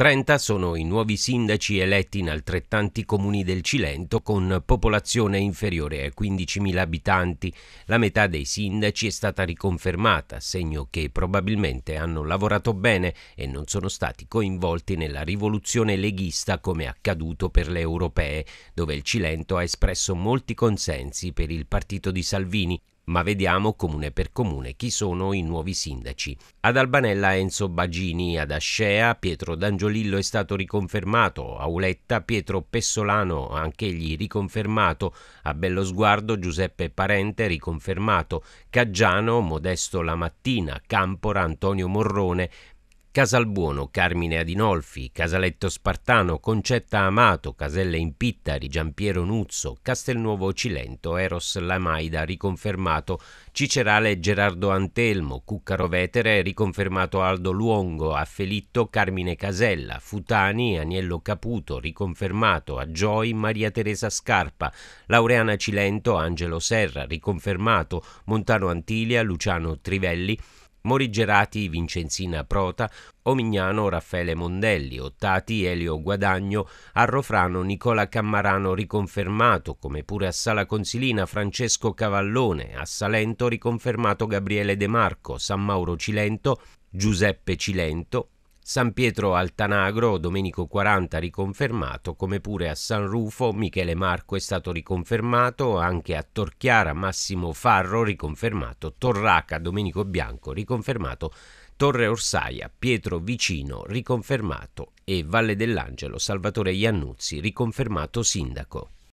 30 sono i nuovi sindaci eletti in altrettanti comuni del Cilento con popolazione inferiore ai 15.000 abitanti. La metà dei sindaci è stata riconfermata, segno che probabilmente hanno lavorato bene e non sono stati coinvolti nella rivoluzione leghista come accaduto per le europee, dove il Cilento ha espresso molti consensi per il partito di Salvini ma vediamo comune per comune chi sono i nuovi sindaci. Ad Albanella Enzo Bagini, ad Ascea Pietro D'Angiolillo è stato riconfermato, a Uletta Pietro Pessolano anch'egli riconfermato, a Bello Sguardo Giuseppe Parente riconfermato, Caggiano Modesto Lamattina, Campora Antonio Morrone, Casalbuono, Carmine Adinolfi, Casaletto Spartano, Concetta Amato, Caselle Impittari, Giampiero Nuzzo, Castelnuovo Cilento, Eros Lamaida riconfermato, Cicerale Gerardo Antelmo, Cuccaro Vetere riconfermato Aldo Luongo, Affelitto Carmine Casella, Futani Agnello Caputo riconfermato, Aggioi Maria Teresa Scarpa, Laureana Cilento Angelo Serra riconfermato, Montano Antilia Luciano Trivelli, Morigerati Vincenzina Prota, Omignano Raffaele Mondelli, Ottati Elio Guadagno, Arrofrano Nicola Cammarano riconfermato, come pure a Sala Consilina Francesco Cavallone, a Salento riconfermato Gabriele De Marco, San Mauro Cilento, Giuseppe Cilento, San Pietro Altanagro, Domenico 40 riconfermato, come pure a San Rufo, Michele Marco è stato riconfermato, anche a Torchiara, Massimo Farro riconfermato, Torraca, Domenico Bianco riconfermato, Torre Orsaia, Pietro Vicino riconfermato e Valle dell'Angelo, Salvatore Iannuzzi riconfermato sindaco.